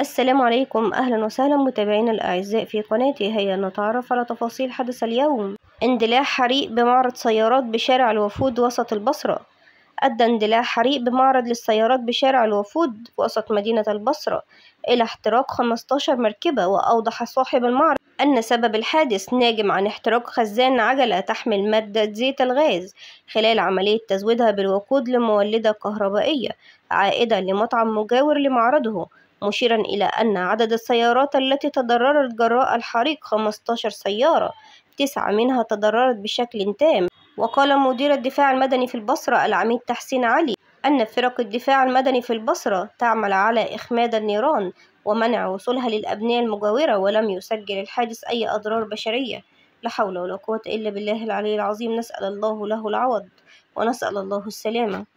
السلام عليكم أهلا وسهلا متابعينا الأعزاء في قناتي هيا نتعرف على تفاصيل حدث اليوم اندلاع حريق بمعرض سيارات بشارع الوفود وسط البصرة أدى اندلاع حريق بمعرض للسيارات بشارع الوفود وسط مدينة البصرة إلى احتراق 15 مركبة وأوضح صاحب المعرض أن سبب الحادث ناجم عن احتراق خزان عجلة تحمل مادة زيت الغاز خلال عملية تزويدها بالوقود لمولدة كهربائية عائدة لمطعم مجاور لمعرضه مشيرا إلى أن عدد السيارات التي تضررت جراء الحريق 15 سيارة تسعة منها تضررت بشكل تام وقال مدير الدفاع المدني في البصرة العميد تحسين علي أن فرق الدفاع المدني في البصرة تعمل على إخماد النيران ومنع وصولها للأبنية المجاورة ولم يسجل الحادث أي أضرار بشرية لا حول ولا قوة إلا بالله العلي العظيم نسأل الله له العوض ونسأل الله السلامة